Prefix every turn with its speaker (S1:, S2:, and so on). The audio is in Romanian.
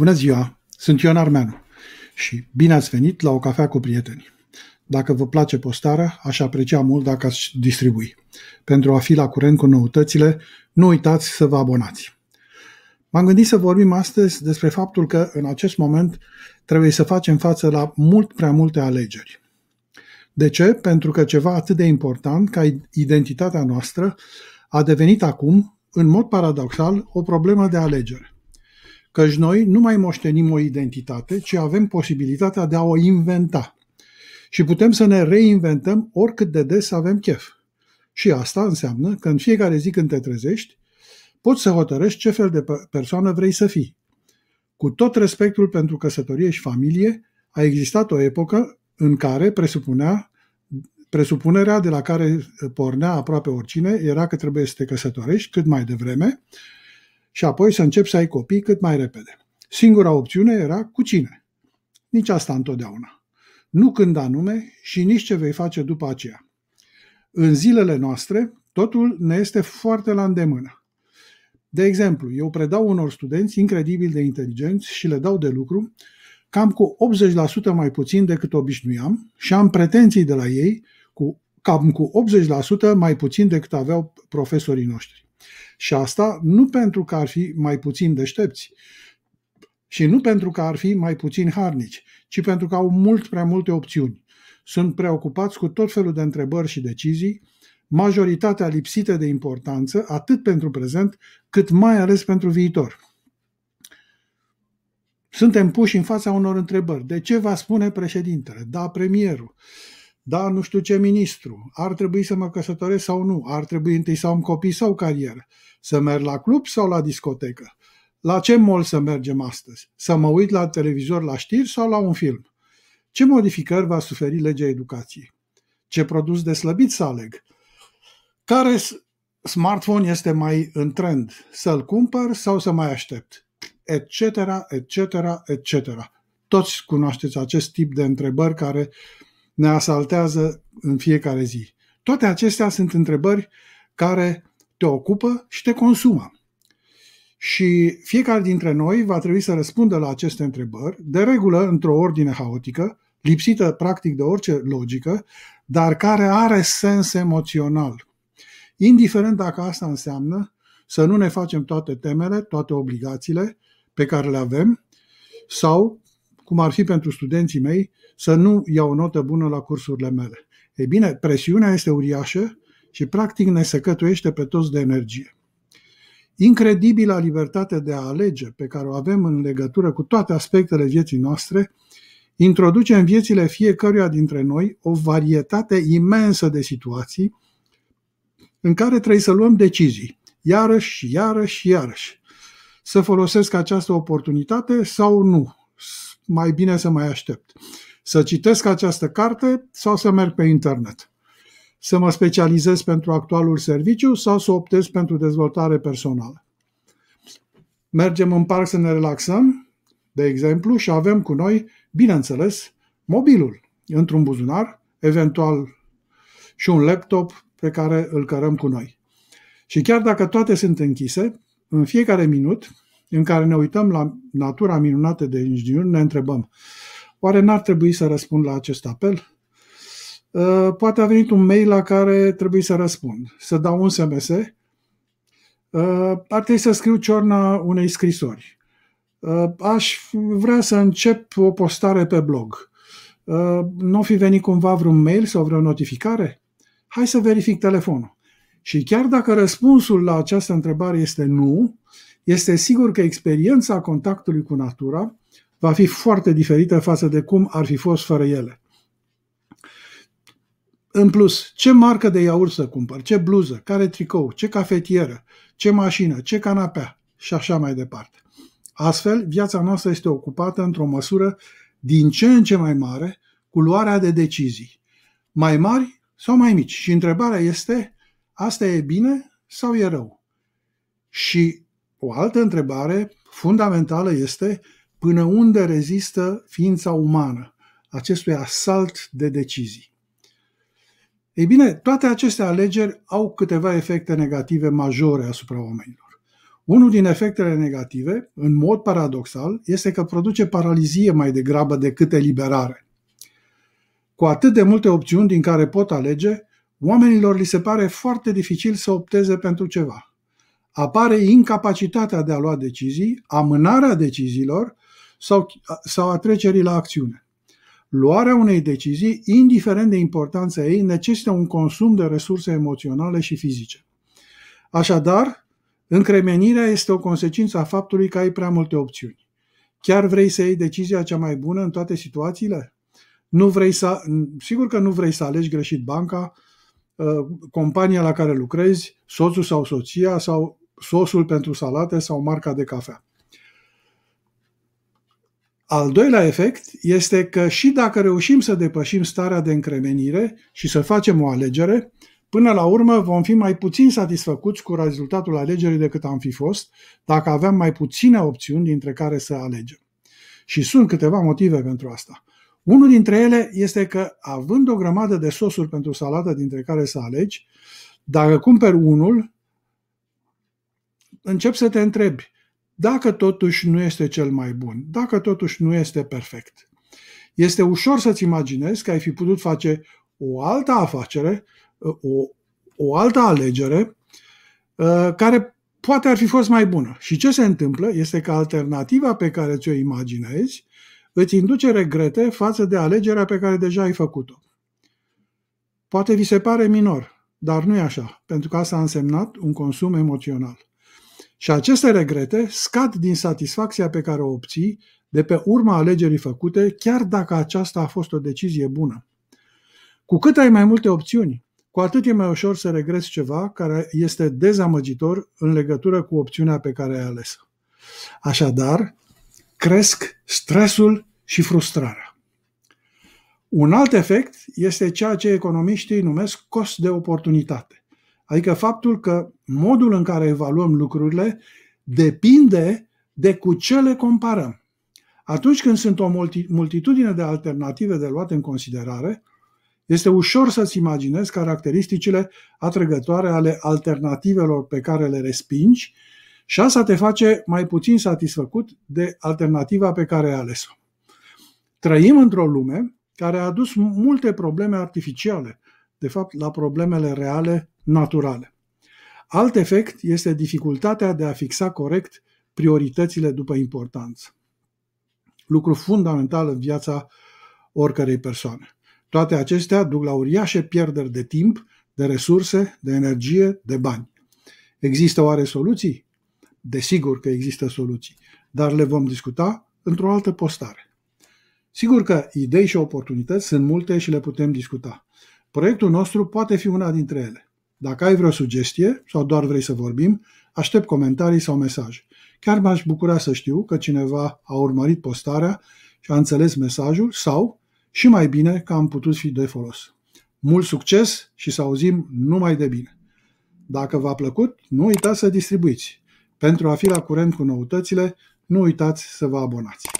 S1: Bună ziua! Sunt Ion Armeanu și bine ați venit la o cafea cu prietenii. Dacă vă place postarea, aș aprecia mult dacă ați distribui. Pentru a fi la curent cu noutățile, nu uitați să vă abonați. M-am gândit să vorbim astăzi despre faptul că, în acest moment, trebuie să facem față la mult prea multe alegeri. De ce? Pentru că ceva atât de important ca identitatea noastră a devenit acum, în mod paradoxal, o problemă de alegere căci noi nu mai moștenim o identitate, ci avem posibilitatea de a o inventa. Și putem să ne reinventăm oricât de des avem chef. Și asta înseamnă că în fiecare zi când te trezești, poți să hotărăști ce fel de persoană vrei să fii. Cu tot respectul pentru căsătorie și familie, a existat o epocă în care presupunea presupunerea de la care pornea aproape oricine era că trebuie să te căsătorești cât mai devreme, și apoi să începi să ai copii cât mai repede. Singura opțiune era cu cine. Nici asta întotdeauna. Nu când anume și nici ce vei face după aceea. În zilele noastre, totul ne este foarte la îndemână. De exemplu, eu predau unor studenți incredibil de inteligenți și le dau de lucru cam cu 80% mai puțin decât obișnuiam și am pretenții de la ei cu cam cu 80% mai puțin decât aveau profesorii noștri. Și asta nu pentru că ar fi mai puțin deștepți și nu pentru că ar fi mai puțin harnici, ci pentru că au mult prea multe opțiuni. Sunt preocupați cu tot felul de întrebări și decizii, majoritatea lipsite de importanță, atât pentru prezent, cât mai ales pentru viitor. Suntem puși în fața unor întrebări. De ce va spune președintele? Da, premierul. Uh, da, nu știu ce ministru, ar trebui să mă căsătoresc sau nu, ar trebui întâi să am copii sau carieră, să merg la club sau la discotecă, la ce mol să mergem astăzi, să mă uit la televizor la știri sau la un film, ce modificări va suferi legea educației, ce produs de slăbit să aleg, care smartphone este mai în trend, să-l cumpăr sau să mai aștept, etc., etc., etc. Toți cunoașteți acest tip de întrebări care uh, ne asaltează în fiecare zi. Toate acestea sunt întrebări care te ocupă și te consumă. Și fiecare dintre noi va trebui să răspundă la aceste întrebări, de regulă într-o ordine haotică, lipsită practic de orice logică, dar care are sens emoțional. Indiferent dacă asta înseamnă să nu ne facem toate temele, toate obligațiile pe care le avem, sau, cum ar fi pentru studenții mei, să nu iau notă bună la cursurile mele. Ei bine, presiunea este uriașă și practic ne secătuiește pe toți de energie. Incredibila libertate de a alege pe care o avem în legătură cu toate aspectele vieții noastre introduce în viețile fiecăruia dintre noi o varietate imensă de situații în care trebuie să luăm decizii, iarăși, iarăși, iarăși. Să folosesc această oportunitate sau nu? Mai bine să mai aștept să citesc această carte sau să merg pe internet. Să mă specializez pentru actualul serviciu sau să optez pentru dezvoltare personală. Mergem în parc să ne relaxăm, de exemplu, și avem cu noi, bineînțeles, mobilul într-un buzunar, eventual și un laptop pe care îl cărăm cu noi. Și chiar dacă toate sunt închise, în fiecare minut în care ne uităm la natura minunată de ingiuni, ne întrebăm Oare n-ar trebui să răspund la acest apel? Uh, poate a venit un mail la care trebuie să răspund, să dau un SMS. Uh, ar trebui să scriu ciorna unei scrisori. Uh, aș vrea să încep o postare pe blog. Nu fi venit cumva vreun mail sau vreo notificare? Hai să verific telefonul. Și chiar dacă răspunsul la această întrebare este nu, este sigur că experiența contactului cu natura va fi foarte diferită față de cum ar fi fost fără ele. În plus, ce marcă de iaurt să cumpăr, ce bluză, care tricou, ce cafetieră, ce mașină, ce canapea și așa mai departe. Astfel, viața noastră este ocupată într-o măsură din ce în ce mai mare cu luarea de decizii, mai mari sau mai mici. Și întrebarea este, asta e bine sau e rău? Și o altă întrebare fundamentală este, până unde rezistă ființa umană acestui asalt de decizii. Ei bine, toate aceste alegeri au câteva efecte negative majore asupra oamenilor. Unul din efectele negative, în mod paradoxal, este că produce paralizie mai degrabă decât eliberare. Cu atât de multe opțiuni din care pot alege, oamenilor li se pare foarte dificil să opteze pentru ceva. Apare incapacitatea de a lua decizii, amânarea deciziilor sau, sau a trecerii la acțiune. Luarea unei decizii, indiferent de importanța ei, necesită un consum de resurse emoționale și fizice. Așadar, încremenirea este o consecință a faptului că ai prea multe opțiuni. Chiar vrei să iei decizia cea mai bună în toate situațiile? Nu vrei să, sigur că nu vrei să alegi greșit banca, uh, compania la care lucrezi, soțul sau soția sau sosul pentru salate sau marca de cafea. Al doilea efect este că și dacă reușim să depășim starea de încremenire și să facem o alegere, până la urmă vom fi mai puțin satisfăcuți cu rezultatul alegerii decât am fi fost dacă aveam mai puține opțiuni dintre care să alegem. Și sunt câteva motive pentru asta. Unul dintre ele este că, având o grămadă de sosuri pentru salată dintre care să alegi, dacă cumperi unul, încep să te întrebi, dacă totuși nu este cel mai bun, dacă totuși nu este perfect. Este ușor să-ți imaginezi că ai fi putut face o altă afacere, o, o altă alegere, uh, care poate ar fi fost mai bună. Și ce se întâmplă este că alternativa pe care ți-o imaginezi îți induce regrete față de alegerea pe care deja ai făcut-o. Poate vi se pare minor, dar nu e așa, pentru că asta a însemnat un consum emoțional. Și aceste regrete scad din satisfacția pe care o obții de pe urma alegerii făcute, chiar dacă aceasta a fost o decizie bună. Cu cât ai mai multe opțiuni, cu atât e mai ușor să regresi ceva care este dezamăgitor în legătură cu opțiunea pe care ai ales. Așadar, cresc stresul și frustrarea. Un alt efect este ceea ce economiștii numesc cost de oportunitate, adică faptul că modul în care evaluăm lucrurile depinde de cu ce le comparăm. Atunci când sunt o multitudine de alternative de luat în considerare, este ușor să-ți imaginezi caracteristicile atrăgătoare ale alternativelor pe care le respingi și asta te face mai puțin satisfăcut de alternativa pe care ai ales-o. Trăim într-o lume care a adus multe probleme artificiale, de fapt la problemele reale, naturale. Alt efect este dificultatea de a fixa corect prioritățile după importanță. Lucru fundamental în viața oricărei persoane. Toate acestea duc la uriașe pierderi de timp, de resurse, de energie, de bani. Există oare soluții? Desigur că există soluții, dar le vom discuta într-o altă postare. Sigur că idei și oportunități sunt multe și le putem discuta. Proiectul nostru poate fi una dintre ele. Dacă ai vreo sugestie sau doar vrei să vorbim, aștept comentarii sau mesaj. Chiar m-aș bucura să știu că cineva a urmărit postarea și a înțeles mesajul sau, și mai bine, că am putut fi de folos. Mult succes și să auzim numai de bine! Dacă v-a plăcut, nu uitați să distribuiți. Pentru a fi la curent cu noutățile, nu uitați să vă abonați.